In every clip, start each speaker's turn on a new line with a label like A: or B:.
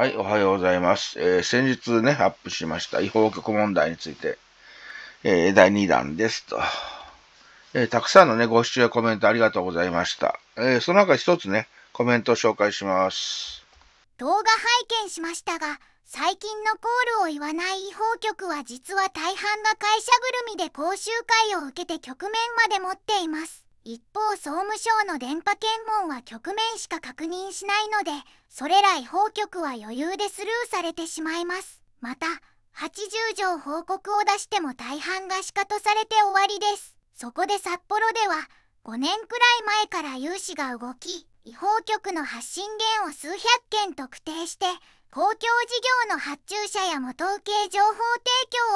A: はい、おはようございます。えー、先日ね、アップしました違法局問題について、えー、第2弾ですと。えー、たくさんのね、ご視聴やコメントありがとうございました。えその中一つね、コメントを紹介します。
B: 動画拝見しましたが、最近のコールを言わない違法局は実は大半が会社ぐるみで講習会を受けて局面まで持っています。一方総務省の電波検問は局面しか確認しないのでそれら違法局は余裕でスルーされてしまいますまた80条報告を出しても大半がしかとされて終わりですそこで札幌では5年くらい前から有志が動き違法局の発信源を数百件特定して公共事業の発注者や元請け情報提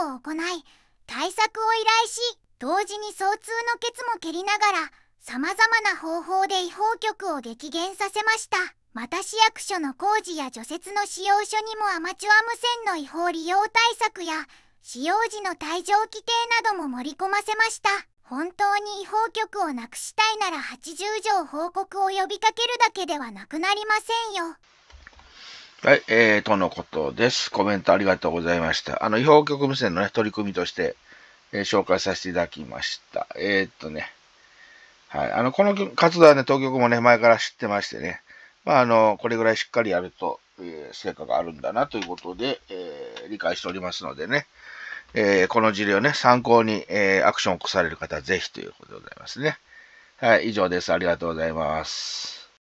B: 供を行い対策を依頼し同時に相通のケツも蹴りながら様々な方法で違法局を激減させました。また市役所の工事や除雪の使用書にもアマチュア無線の違法利用対策や使用時の退場規定なども盛り込ませました。本当に違法局をなくしたいなら80条報告を呼びかけるだけではなくなりませんよ。
A: はい、えー、とのことです。コメントありがとうございました。あの、違法局無線のね、取り組みとして、えー、紹介させていただきました。えー、っとね、はい。あの、この活動はね、当局もね、前から知ってましてね、まあ、あの、これぐらいしっかりやると、えー、成果があるんだなということで、えー、理解しておりますのでね、えー、この事例をね、参考に、えアクションを起こされる方はぜひということでございますね。はい、以上です。ありがとうございます。